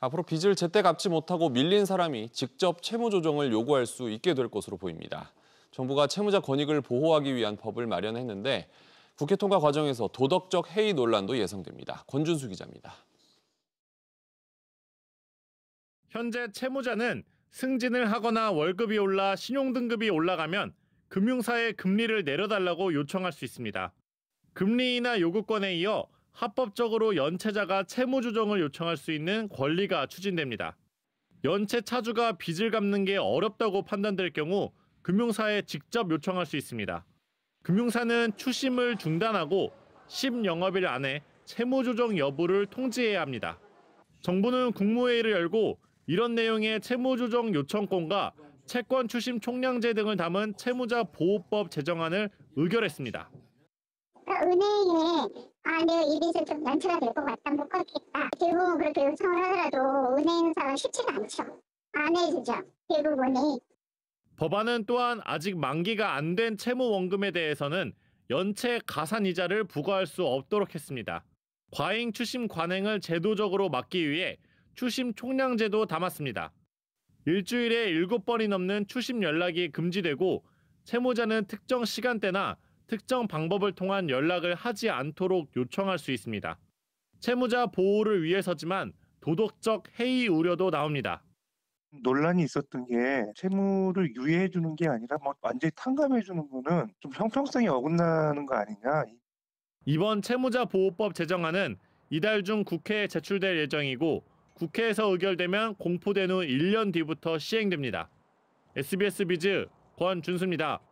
앞으로 빚을 제때 갚지 못하고 밀린 사람이 직접 채무 조정을 요구할 수 있게 될 것으로 보입니다. 정부가 채무자 권익을 보호하기 위한 법을 마련했는데 국회 통과 과정에서 도덕적 해이 논란도 예상됩니다. 권준수 기자입니다. 현재 채무자는 승진을 하거나 월급이 올라 신용등급이 올라가면 금융사에 금리를 내려달라고 요청할 수 있습니다. 금리이나 요구권에 이어 합법적으로 연체자가 채무 조정을 요청할 수 있는 권리가 추진됩니다. 연체 차주가 빚을 갚는 게 어렵다고 판단될 경우 금융사에 직접 요청할 수 있습니다. 금융사는 추심을 중단하고 10영업일 안에 채무 조정 여부를 통지해야 합니다. 정부는 국무회의를 열고 이런 내용의 채무 조정 요청권과 채권 추심 총량제 등을 담은 채무자 보호법 제정안을 의결했습니다. 은행에 아, 내 네, 일이 좀 연체가 될 것 같다, 못 걷겠다. 결국은 그렇게 요청을 하더라도 은행사가 쉽지가 않죠. 안 아, 해주죠. 네, 대부분이. 법안은 또한 아직 만기가 안 된 채무 원금에 대해서는 연체 가산 이자를 부과할 수 없도록 했습니다. 과잉 추심 관행을 제도적으로 막기 위해 추심 총량제도 담았습니다. 일주일에 7번이 넘는 추심 연락이 금지되고 채무자는 특정 시간대나 특정 방법을 통한 연락을 하지 않도록 요청할 수 있습니다. 채무자 보호를 위해서지만 도덕적 해이 우려도 나옵니다. 논란이 있었던 게 채무를 유예해 주는 게 아니라 뭐 완전히 탕감해 주는 거는 좀 형평성이 어긋나는 거 아니냐. 이번 채무자 보호법 제정안은 이달 중 국회에 제출될 예정이고 국회에서 의결되면 공포된 후 1년 뒤부터 시행됩니다. SBS 비즈 권준수입니다.